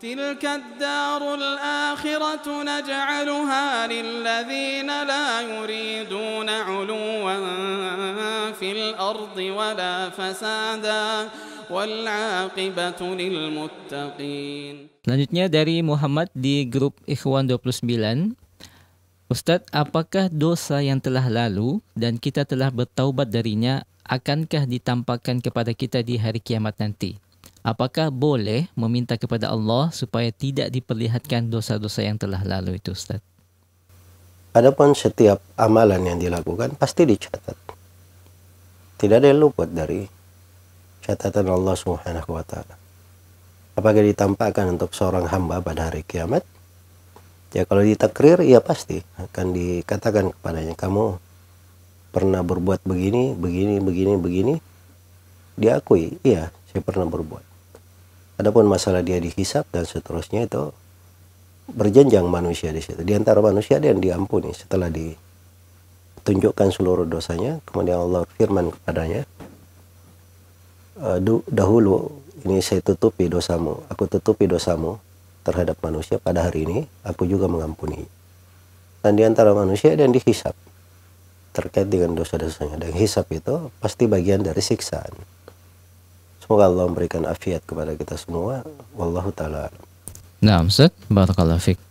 تلك الدار الآخرة نجعلها للذين لا يريدون علوا في الأرض ولا فسادا Selanjutnya dari Muhammad di grup Ikhwan 29 Ustadz, apakah dosa yang telah lalu dan kita telah bertaubat darinya akankah ditampakkan kepada kita di hari kiamat nanti? apakah boleh meminta kepada Allah supaya tidak diperlihatkan dosa-dosa yang telah lalu itu Ustaz? Adapun setiap amalan yang dilakukan pasti dicatat. Tidak ada yang luput dari catatan Allah Subhanahu wa taala. Apakah ditampakkan untuk seorang hamba pada hari kiamat? Ya kalau ditakrir ya pasti akan dikatakan kepadanya kamu pernah berbuat begini, begini, begini, begini. Diakui, iya, saya pernah berbuat Adapun masalah dia dihisap dan seterusnya itu berjenjang manusia di situ. Di antara manusia ada yang diampuni setelah ditunjukkan seluruh dosanya, kemudian Allah firman kepadanya, eh, dahulu ini saya tutupi dosamu, aku tutupi dosamu terhadap manusia pada hari ini, aku juga mengampuni. Dan di antara manusia ada yang dihisap terkait dengan dosa-dosanya. Dan hisap itu pasti bagian dari siksaan Semoga Allah memberikan afiat kepada kita semua. Wallahu taala. Nah, Ustaz, barakallahu fiik.